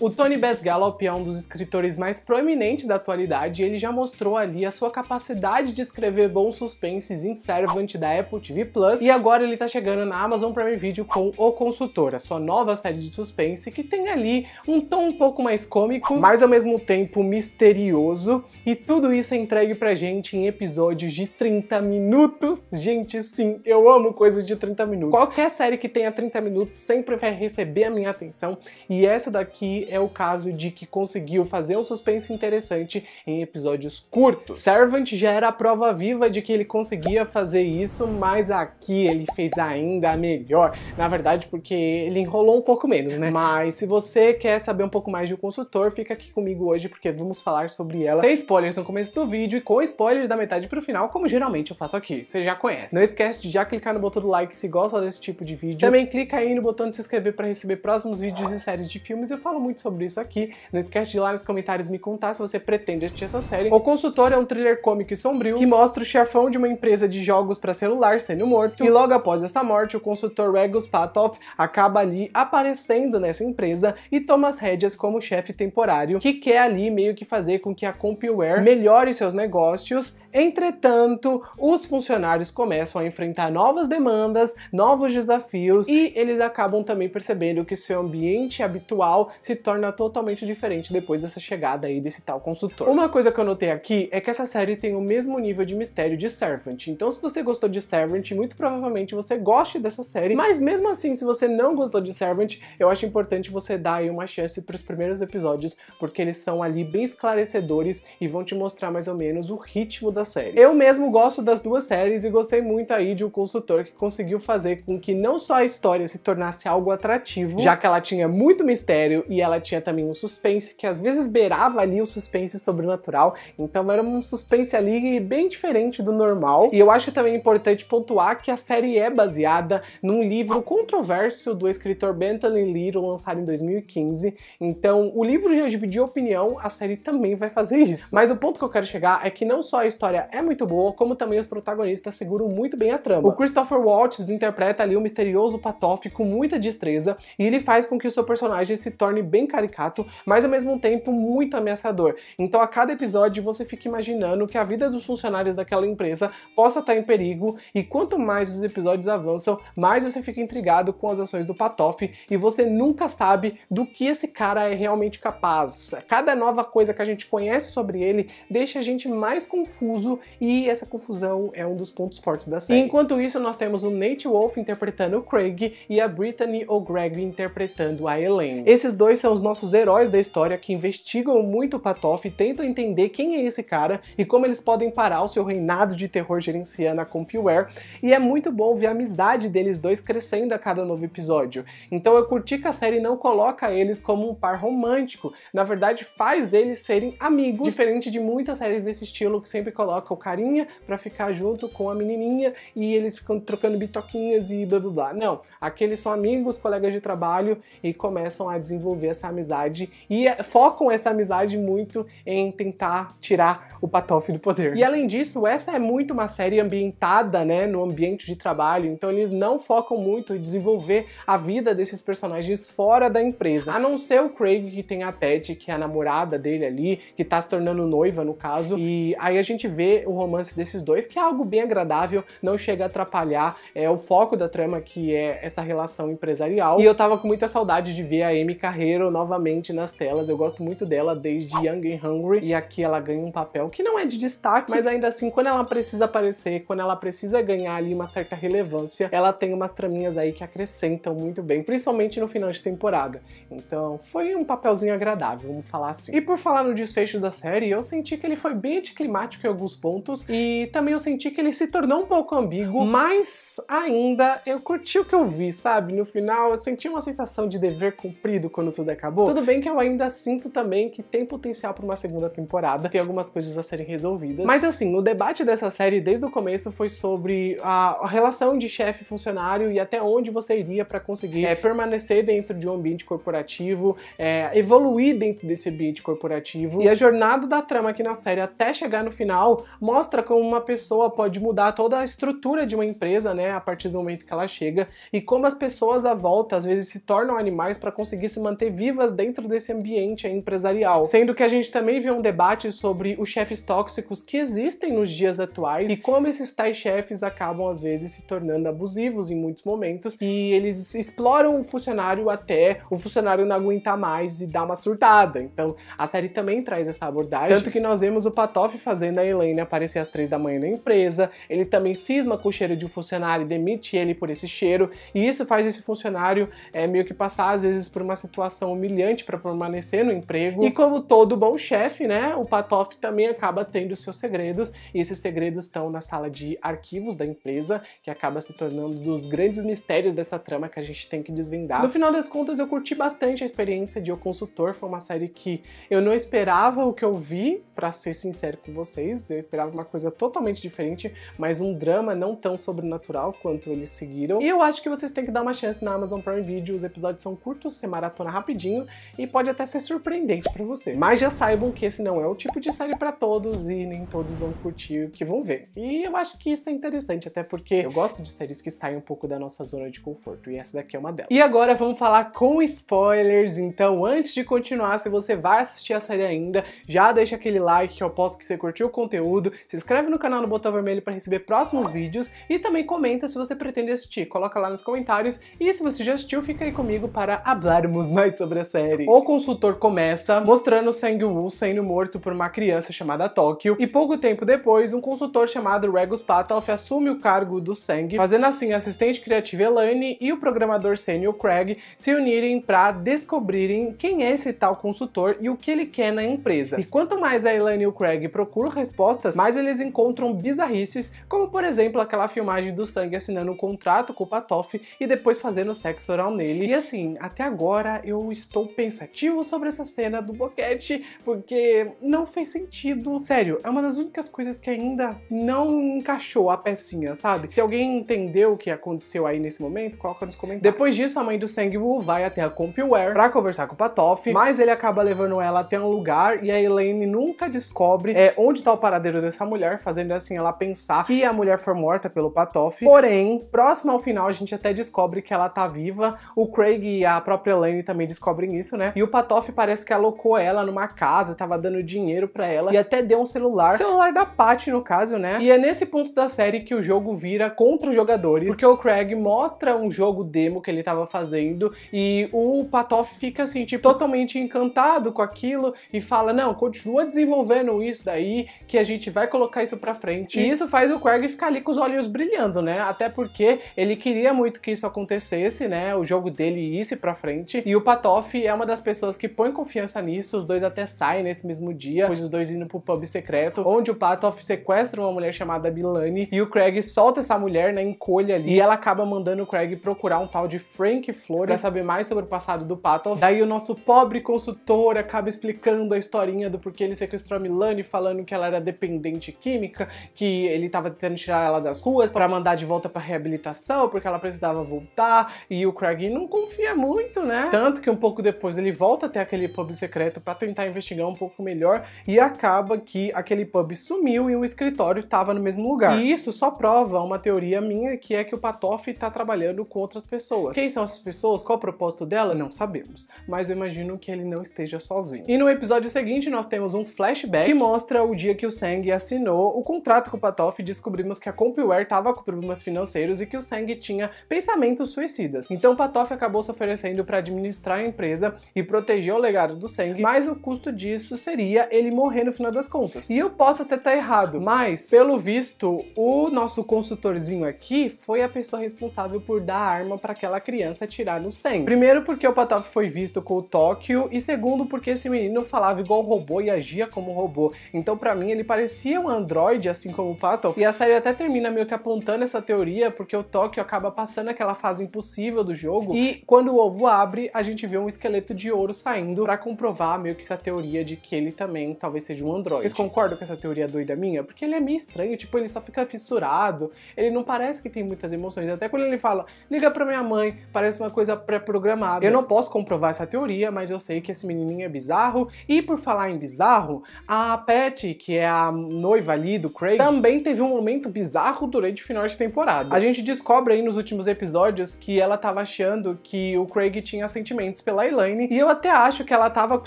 O Tony Bess Gallop é um dos escritores mais proeminentes da atualidade e ele já mostrou ali a sua capacidade de escrever bons suspenses em Servant da Apple TV Plus e agora ele tá chegando na Amazon Prime Video com O Consultor, a sua nova série de suspense que tem ali um tom um pouco mais cômico, mas ao mesmo tempo misterioso e tudo isso é entregue pra gente em episódios de 30 minutos. Gente, sim, eu amo coisas de 30 minutos. Qualquer série que tenha 30 minutos sempre vai receber a minha atenção e essa daqui é o caso de que conseguiu fazer um suspense interessante em episódios curtos. Servant já era a prova viva de que ele conseguia fazer isso, mas aqui ele fez ainda melhor. Na verdade, porque ele enrolou um pouco menos, né? Mas se você quer saber um pouco mais de O Consultor, fica aqui comigo hoje porque vamos falar sobre ela sem spoilers no começo do vídeo e com spoilers da metade pro final, como geralmente eu faço aqui. Você já conhece. Não esquece de já clicar no botão do like se gosta desse tipo de vídeo. Também clica aí no botão de se inscrever para receber próximos vídeos e séries de filmes. Eu falo muito sobre isso aqui. Não esquece de ir lá nos comentários me contar se você pretende assistir essa série. O Consultor é um thriller cômico e sombrio que mostra o chefão de uma empresa de jogos para celular sendo morto e logo após essa morte o consultor Regus Patoff acaba ali aparecendo nessa empresa e toma as rédeas como chefe temporário que quer ali meio que fazer com que a Compware melhore seus negócios Entretanto, os funcionários começam a enfrentar novas demandas, novos desafios e eles acabam também percebendo que seu ambiente habitual se torna totalmente diferente depois dessa chegada aí desse tal consultor. Uma coisa que eu notei aqui é que essa série tem o mesmo nível de mistério de Servant. Então, se você gostou de Servant, muito provavelmente você goste dessa série, mas mesmo assim, se você não gostou de Servant, eu acho importante você dar aí uma chance para os primeiros episódios, porque eles são ali bem esclarecedores e vão te mostrar mais ou menos o ritmo da série. Eu mesmo gosto das duas séries e gostei muito aí de um consultor que conseguiu fazer com que não só a história se tornasse algo atrativo, já que ela tinha muito mistério e ela tinha também um suspense que às vezes beirava ali o suspense sobrenatural, então era um suspense ali bem diferente do normal. E eu acho também importante pontuar que a série é baseada num livro controverso do escritor Bentley Little, lançado em 2015. Então, o livro já dividiu opinião, a série também vai fazer isso. Mas o ponto que eu quero chegar é que não só a história história é muito boa, como também os protagonistas seguram muito bem a trama. O Christopher Waltz interpreta ali um misterioso Patoff com muita destreza e ele faz com que o seu personagem se torne bem caricato, mas ao mesmo tempo muito ameaçador. Então a cada episódio você fica imaginando que a vida dos funcionários daquela empresa possa estar em perigo e quanto mais os episódios avançam, mais você fica intrigado com as ações do Patoff e você nunca sabe do que esse cara é realmente capaz. Cada nova coisa que a gente conhece sobre ele deixa a gente mais confuso confuso e essa confusão é um dos pontos fortes da série. É. enquanto isso, nós temos o Nate Wolff interpretando o Craig e a Brittany O'Greg interpretando a Elaine. Esses dois são os nossos heróis da história que investigam muito o Patoff e tentam entender quem é esse cara e como eles podem parar o seu reinado de terror gerenciando a Compuware. E é muito bom ver a amizade deles dois crescendo a cada novo episódio. Então eu curti que a série não coloca eles como um par romântico, na verdade faz eles serem amigos, diferente de muitas séries desse estilo que sempre colocam coloca o carinha para ficar junto com a menininha e eles ficam trocando bitoquinhas e blá blá blá. Não, aqui eles são amigos, colegas de trabalho e começam a desenvolver essa amizade e é, focam essa amizade muito em tentar tirar o Patoff do poder. E além disso, essa é muito uma série ambientada, né, no ambiente de trabalho, então eles não focam muito em desenvolver a vida desses personagens fora da empresa. A não ser o Craig que tem a Pat, que é a namorada dele ali, que tá se tornando noiva no caso, e aí a gente ver o romance desses dois, que é algo bem agradável, não chega a atrapalhar é, o foco da trama, que é essa relação empresarial. E eu tava com muita saudade de ver a Amy Carreiro novamente nas telas, eu gosto muito dela desde Young and Hungry, e aqui ela ganha um papel que não é de destaque, mas ainda assim, quando ela precisa aparecer, quando ela precisa ganhar ali uma certa relevância, ela tem umas traminhas aí que acrescentam muito bem, principalmente no final de temporada. Então, foi um papelzinho agradável, vamos falar assim. E por falar no desfecho da série, eu senti que ele foi bem anticlimático em alguns alguns pontos. E também eu senti que ele se tornou um pouco ambíguo, mas ainda eu curti o que eu vi, sabe? No final eu senti uma sensação de dever cumprido quando tudo acabou. Tudo bem que eu ainda sinto também que tem potencial para uma segunda temporada, tem algumas coisas a serem resolvidas. Mas assim, o debate dessa série desde o começo foi sobre a relação de chefe e funcionário e até onde você iria para conseguir é. é, permanecer dentro de um ambiente corporativo, é, evoluir dentro desse ambiente corporativo. E a jornada da trama aqui na série até chegar no final mostra como uma pessoa pode mudar toda a estrutura de uma empresa, né, a partir do momento que ela chega e como as pessoas à volta às vezes se tornam animais para conseguir se manter vivas dentro desse ambiente empresarial. Sendo que a gente também vê um debate sobre os chefes tóxicos que existem nos dias atuais e como esses tais chefes acabam às vezes se tornando abusivos em muitos momentos e eles exploram o funcionário até o funcionário não aguentar mais e dar uma surtada. Então, a série também traz essa abordagem, tanto que nós vemos o Patoff fazendo a Helena Elaine né? aparecer às três da manhã na empresa, ele também cisma com o cheiro de um funcionário e demite ele por esse cheiro, e isso faz esse funcionário é, meio que passar, às vezes, por uma situação humilhante para permanecer no emprego. E como todo bom chefe, né, o Patoff também acaba tendo seus segredos, e esses segredos estão na sala de arquivos da empresa, que acaba se tornando um dos grandes mistérios dessa trama que a gente tem que desvendar. No final das contas, eu curti bastante a experiência de O Consultor, foi uma série que eu não esperava o que eu vi, para ser sincero com vocês, eu eu esperava uma coisa totalmente diferente, mas um drama não tão sobrenatural quanto eles seguiram. E eu acho que vocês têm que dar uma chance na Amazon Prime Video, os episódios são curtos, você maratona rapidinho e pode até ser surpreendente para você. Mas já saibam que esse não é o tipo de série para todos e nem todos vão curtir o que vão ver. E eu acho que isso é interessante, até porque eu gosto de séries que saem um pouco da nossa zona de conforto e essa daqui é uma delas. E agora vamos falar com spoilers, então antes de continuar, se você vai assistir a série ainda, já deixa aquele like que eu posso que você curtiu o conteúdo conteúdo, se inscreve no canal no Botão Vermelho para receber próximos vídeos e também comenta se você pretende assistir. Coloca lá nos comentários e se você já assistiu, fica aí comigo para hablarmos mais sobre a série. O consultor começa mostrando Sang Woo sendo morto por uma criança chamada Tóquio e pouco tempo depois, um consultor chamado Regus Patoff assume o cargo do Sang, fazendo assim a assistente criativa Elaine e o programador sênior Craig se unirem para descobrirem quem é esse tal consultor e o que ele quer na empresa. E quanto mais a Elaine e o Craig procuram respostas mas eles encontram bizarrices, como por exemplo aquela filmagem do sangue assinando um contrato com o Patoff e depois fazendo sexo oral nele. E assim, até agora eu estou pensativo sobre essa cena do boquete, porque não fez sentido. Sério, é uma das únicas coisas que ainda não encaixou a pecinha, sabe? Se alguém entendeu o que aconteceu aí nesse momento, coloca nos comentários. Depois disso, a mãe do Sang Woo vai até a Compware pra conversar com o Patoff, mas ele acaba levando ela até um lugar e a Elaine nunca descobre é, onde tá o paradigma paradeiro dessa mulher, fazendo assim ela pensar que a mulher foi morta pelo Patoff. Porém, próximo ao final, a gente até descobre que ela tá viva. O Craig e a própria Elaine também descobrem isso, né? E o Patoff parece que alocou ela numa casa, tava dando dinheiro para ela e até deu um celular. Celular da Patty, no caso, né? E é nesse ponto da série que o jogo vira contra os jogadores, porque o Craig mostra um jogo demo que ele tava fazendo e o Patoff fica assim, tipo, totalmente encantado com aquilo e fala: "Não, continua desenvolvendo isso daí que a gente vai colocar isso pra frente. E isso faz o Quark ficar ali com os olhos brilhando, né? Até porque ele queria muito que isso acontecesse, né? O jogo dele isse pra frente. E o Patoff é uma das pessoas que põe confiança nisso. Os dois até saem nesse mesmo dia, pois os dois indo pro pub secreto, onde o Patoff sequestra uma mulher chamada Milani. E o Craig solta essa mulher na né, encolha ali. E ela acaba mandando o Craig procurar um tal de Frank Flores pra saber mais sobre o passado do Patoff. Daí o nosso pobre consultor acaba explicando a historinha do porquê ele sequestrou a Milani, falando que ela era depressiva dependente química, que ele estava tentando tirar ela das ruas para mandar de volta para reabilitação, porque ela precisava voltar, e o Craig não confia muito, né? Tanto que um pouco depois ele volta até aquele pub secreto para tentar investigar um pouco melhor e acaba que aquele pub sumiu e o escritório estava no mesmo lugar. E isso só prova uma teoria minha que é que o Patoff está trabalhando com outras pessoas. Quem são essas pessoas? Qual o propósito delas? Não sabemos, mas eu imagino que ele não esteja sozinho. E no episódio seguinte nós temos um flashback que mostra o dia que o Sam Sang assinou o contrato com o Patoff, descobrimos que a Compware estava com problemas financeiros e que o Sang tinha pensamentos suicidas. Então Patoff acabou se oferecendo para administrar a empresa e proteger o legado do Sang, mas o custo disso seria ele morrer no final das contas. E eu posso até estar tá errado, mas pelo visto, o nosso consultorzinho aqui foi a pessoa responsável por dar a arma para aquela criança tirar no Sang. Primeiro porque o Patoff foi visto com o Tóquio e segundo porque esse menino falava igual robô e agia como robô. Então para mim ele parecia parecia um androide, assim como o Patoff, e a série até termina meio que apontando essa teoria, porque o Tóquio acaba passando aquela fase impossível do jogo, e quando o ovo abre, a gente vê um esqueleto de ouro saindo para comprovar meio que essa teoria de que ele também talvez seja um androide. Vocês concordam com essa teoria doida minha? Porque ele é meio estranho, tipo, ele só fica fissurado, ele não parece que tem muitas emoções, até quando ele fala, liga pra minha mãe, parece uma coisa pré-programada. Eu não posso comprovar essa teoria, mas eu sei que esse menininho é bizarro, e por falar em bizarro, a Pet, que é a a noiva ali do Craig, também teve um momento bizarro durante o final de temporada. A gente descobre aí nos últimos episódios que ela tava achando que o Craig tinha sentimentos pela Elaine, e eu até acho que ela tava com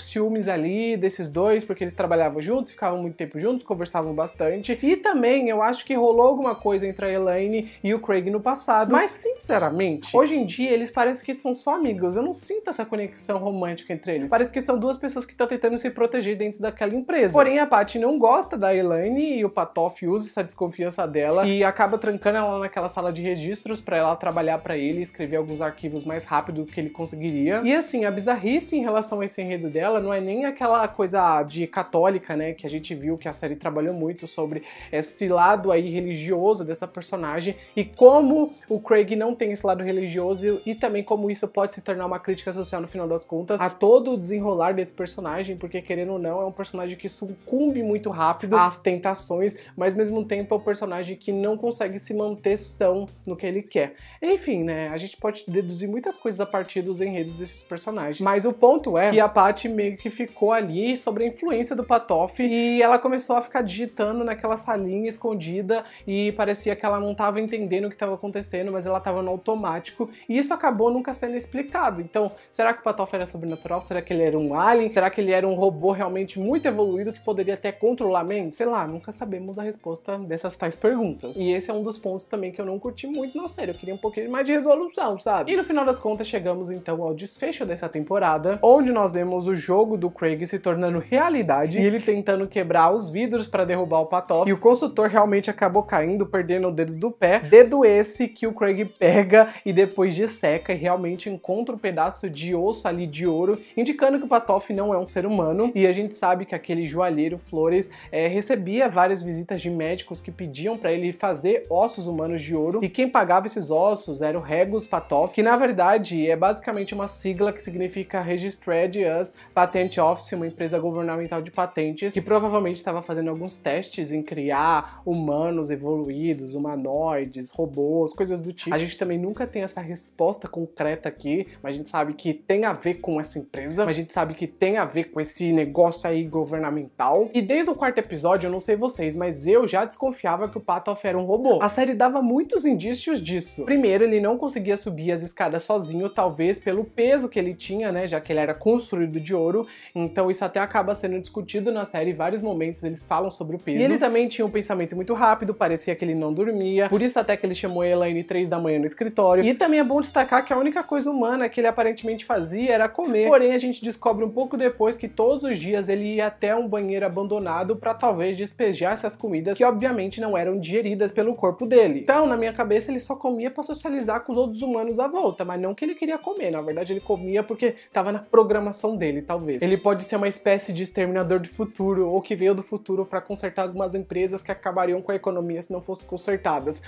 ciúmes ali desses dois, porque eles trabalhavam juntos, ficavam muito tempo juntos, conversavam bastante, e também eu acho que rolou alguma coisa entre a Elaine e o Craig no passado, mas sinceramente, hoje em dia eles parecem que são só amigos, eu não sinto essa conexão romântica entre eles, parece que são duas pessoas que estão tentando se proteger dentro daquela empresa. Porém, a Paty não gosta da Elaine e o Patoff usa essa desconfiança dela e acaba trancando ela naquela sala de registros para ela trabalhar para ele e escrever alguns arquivos mais rápido que ele conseguiria. E assim, a bizarrice em relação a esse enredo dela não é nem aquela coisa de católica, né, que a gente viu que a série trabalhou muito sobre esse lado aí religioso dessa personagem e como o Craig não tem esse lado religioso e também como isso pode se tornar uma crítica social no final das contas a todo o desenrolar desse personagem, porque querendo ou não, é um personagem que sucumbe muito rápido ah. as tentações, mas ao mesmo tempo é um personagem que não consegue se manter são no que ele quer. Enfim, né? A gente pode deduzir muitas coisas a partir dos enredos desses personagens. Mas o ponto é que a Paty meio que ficou ali sobre a influência do Patoff e ela começou a ficar digitando naquela salinha escondida e parecia que ela não estava entendendo o que estava acontecendo, mas ela estava no automático e isso acabou nunca sendo explicado. Então, será que o Patoff era sobrenatural? Será que ele era um alien? Será que ele era um robô realmente muito evoluído que poderia até controlar a mente? gente, assim, sei lá, nunca sabemos a resposta dessas tais perguntas. E esse é um dos pontos também que eu não curti muito na série. Eu queria um pouquinho mais de resolução, sabe? E no final das contas, chegamos então ao desfecho dessa temporada, onde nós vemos o jogo do Craig se tornando realidade e ele tentando quebrar os vidros para derrubar o Patoff. E o consultor realmente acabou caindo, perdendo o dedo do pé. Dedo esse que o Craig pega e depois disseca e realmente encontra um pedaço de osso ali de ouro, indicando que o Patoff não é um ser humano. E a gente sabe que aquele joalheiro Flores é recebia várias visitas de médicos que pediam para ele fazer ossos humanos de ouro e quem pagava esses ossos era o Regus Patov que na verdade é basicamente uma sigla que significa Registered Us Patent Office, uma empresa governamental de patentes que provavelmente estava fazendo alguns testes em criar humanos evoluídos, humanoides, robôs, coisas do tipo. A gente também nunca tem essa resposta concreta aqui, mas a gente sabe que tem a ver com essa empresa, mas a gente sabe que tem a ver com esse negócio aí governamental. E desde o quarto episódio episódio, eu não sei vocês, mas eu já desconfiava que o Patoff era um robô. A série dava muitos indícios disso. Primeiro, ele não conseguia subir as escadas sozinho, talvez pelo peso que ele tinha, né, já que ele era construído de ouro, então isso até acaba sendo discutido na série, em vários momentos eles falam sobre o peso. E ele também tinha um pensamento muito rápido, parecia que ele não dormia, por isso até que ele chamou a Elaine 3 da manhã no escritório. E também é bom destacar que a única coisa humana que ele aparentemente fazia era comer, porém a gente descobre um pouco depois que todos os dias ele ia até um banheiro abandonado para talvez talvez despejar essas comidas que obviamente não eram digeridas pelo corpo dele. Então, na minha cabeça, ele só comia para socializar com os outros humanos à volta, mas não que ele queria comer, na verdade ele comia porque estava na programação dele, talvez. Ele pode ser uma espécie de exterminador do futuro ou que veio do futuro para consertar algumas empresas que acabariam com a economia se não fossem consertadas.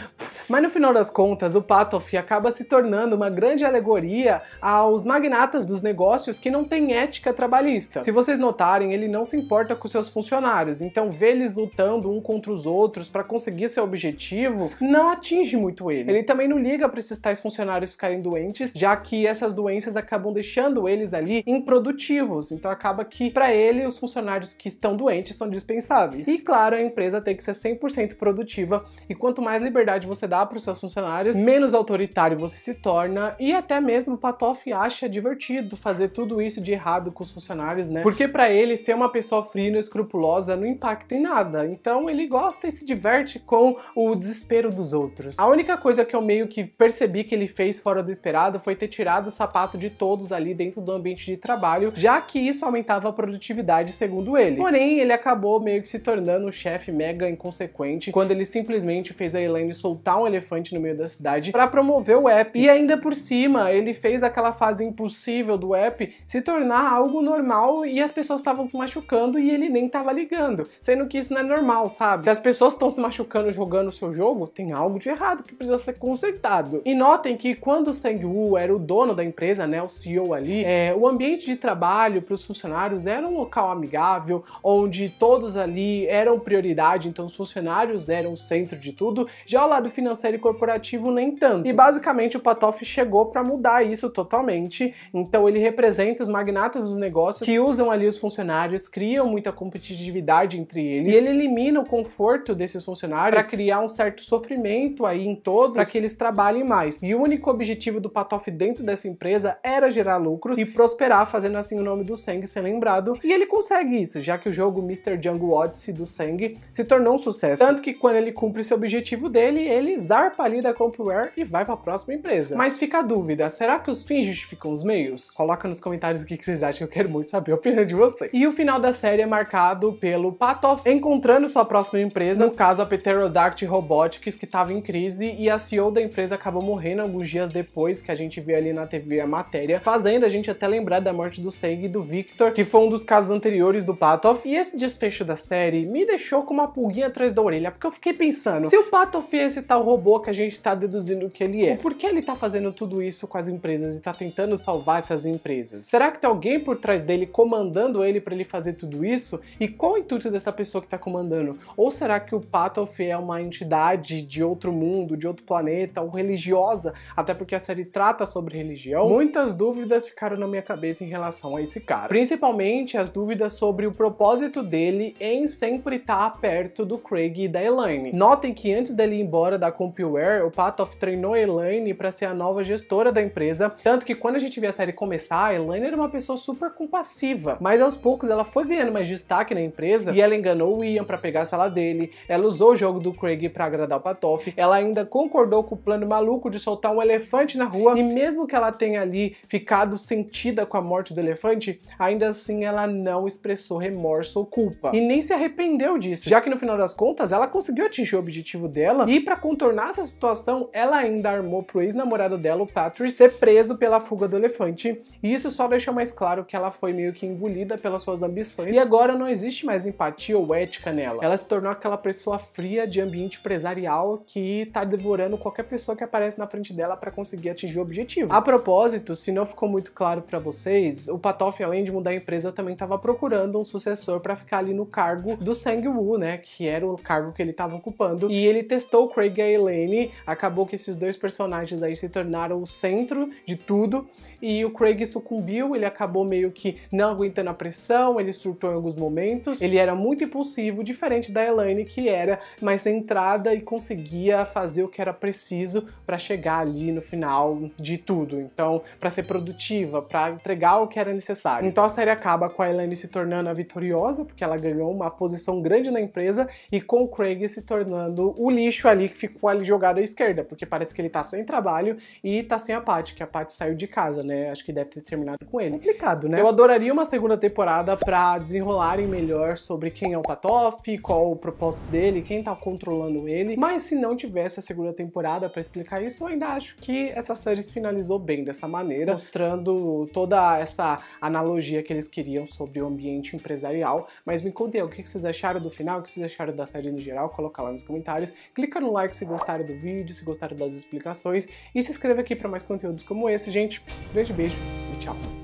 Mas no final das contas, o Patoff acaba se tornando uma grande alegoria aos magnatas dos negócios que não têm ética trabalhista. Se vocês notarem, ele não se importa com seus funcionários, então vê eles lutando um contra os outros para conseguir seu objetivo não atinge muito ele. Ele também não liga para esses tais funcionários ficarem doentes, já que essas doenças acabam deixando eles ali improdutivos. Então acaba que para ele os funcionários que estão doentes são dispensáveis. E claro, a empresa tem que ser 100% produtiva e quanto mais liberdade você dá dá para os seus funcionários, menos autoritário você se torna e até mesmo o Patoff acha divertido fazer tudo isso de errado com os funcionários, né? Porque para ele ser uma pessoa fria e não escrupulosa não impacta em nada. Então ele gosta e se diverte com o desespero dos outros. A única coisa que eu meio que percebi que ele fez fora do esperado foi ter tirado o sapato de todos ali dentro do ambiente de trabalho, já que isso aumentava a produtividade, segundo ele. Porém, ele acabou meio que se tornando um chefe mega inconsequente quando ele simplesmente fez a Elaine soltar um um elefante no meio da cidade para promover o app. E ainda por cima, ele fez aquela fase impossível do app se tornar algo normal e as pessoas estavam se machucando e ele nem tava ligando. Sendo que isso não é normal, sabe? Se as pessoas estão se machucando jogando o seu jogo, tem algo de errado que precisa ser consertado. E notem que quando o Sang Woo era o dono da empresa, né, o CEO ali, é, o ambiente de trabalho para os funcionários era um local amigável, onde todos ali eram prioridade, então os funcionários eram o centro de tudo. Já ao lado financeiro financeiro e corporativo nem tanto. E basicamente o Patoff chegou para mudar isso totalmente. Então ele representa os magnatas dos negócios que usam ali os funcionários, criam muita competitividade entre eles e ele elimina o conforto desses funcionários para criar um certo sofrimento aí em todos para que eles trabalhem mais. E o único objetivo do Patoff dentro dessa empresa era gerar lucros e prosperar, fazendo assim o nome do Seng ser lembrado. E ele consegue isso, já que o jogo Mr. Jungle Odyssey do Seng se tornou um sucesso. Tanto que quando ele cumpre seu objetivo dele, ele zarpa ali da compuware e vai para a próxima empresa. Mas fica a dúvida, será que os fins justificam os meios? Coloca nos comentários o que vocês acham, que eu quero muito saber a opinião de vocês. E o final da série é marcado pelo Patoff encontrando sua próxima empresa, no caso a Pterodactyl Robotics, que estava em crise e a CEO da empresa acabou morrendo alguns dias depois que a gente vê ali na TV a matéria, fazendo a gente até lembrar da morte do Seng e do Victor, que foi um dos casos anteriores do Patoff. E esse desfecho da série me deixou com uma pulguinha atrás da orelha, porque eu fiquei pensando, se o Patoff ia é citar o robô que a gente está deduzindo que ele é. E por que ele está fazendo tudo isso com as empresas e está tentando salvar essas empresas? Será que tem alguém por trás dele comandando ele para ele fazer tudo isso? E qual o intuito dessa pessoa que está comandando? Ou será que o Patoff é uma entidade de outro mundo, de outro planeta, ou religiosa? Até porque a série trata sobre religião. Muitas dúvidas ficaram na minha cabeça em relação a esse cara. Principalmente as dúvidas sobre o propósito dele em sempre estar tá perto do Craig e da Elaine. Notem que antes dele ir embora da Compuware, o Patoff treinou a Elaine para ser a nova gestora da empresa, tanto que quando a gente vê a série começar, a Elaine era uma pessoa super compassiva, mas aos poucos ela foi ganhando mais destaque na empresa e ela enganou o Ian para pegar a sala dele, ela usou o jogo do Craig para agradar o Patoff, ela ainda concordou com o plano maluco de soltar um elefante na rua e mesmo que ela tenha ali ficado sentida com a morte do elefante, ainda assim ela não expressou remorso ou culpa e nem se arrependeu disso, já que no final das contas ela conseguiu atingir o objetivo dela e para contornar contornar essa situação, ela ainda armou pro ex-namorado dela, o Patrick, ser preso pela fuga do elefante. E isso só deixou mais claro que ela foi meio que engolida pelas suas ambições e agora não existe mais empatia ou ética nela. Ela se tornou aquela pessoa fria de ambiente empresarial que tá devorando qualquer pessoa que aparece na frente dela para conseguir atingir o objetivo. A propósito, se não ficou muito claro para vocês, o Patoff, além de mudar a empresa, também tava procurando um sucessor para ficar ali no cargo do Sang Woo, né, que era o cargo que ele tava ocupando, e ele testou o Craig e Helene, acabou que esses dois personagens aí se tornaram o centro de tudo e o Craig sucumbiu, ele acabou meio que não aguentando a pressão, ele surtou em alguns momentos, ele era muito impulsivo, diferente da Elaine que era mais centrada e conseguia fazer o que era preciso para chegar ali no final de tudo, então para ser produtiva, para entregar o que era necessário. Então a série acaba com a Elaine se tornando a vitoriosa, porque ela ganhou uma posição grande na empresa e com o Craig se tornando o lixo ali que ficou com tipo, ele jogado à esquerda, porque parece que ele tá sem trabalho e tá sem a Paty, que a Paty saiu de casa, né? Acho que deve ter terminado com ele. Complicado, né? Eu adoraria uma segunda temporada pra desenrolarem melhor sobre quem é o Patoff, qual o propósito dele, quem tá controlando ele, mas se não tivesse a segunda temporada para explicar isso, eu ainda acho que essa série se finalizou bem dessa maneira, mostrando toda essa analogia que eles queriam sobre o ambiente empresarial. Mas me contem o que vocês acharam do final, o que vocês acharam da série no geral, coloca lá nos comentários, clica no like se você gostaram do vídeo, se gostaram das explicações e se inscreva aqui para mais conteúdos como esse, gente. Grande beijo e tchau!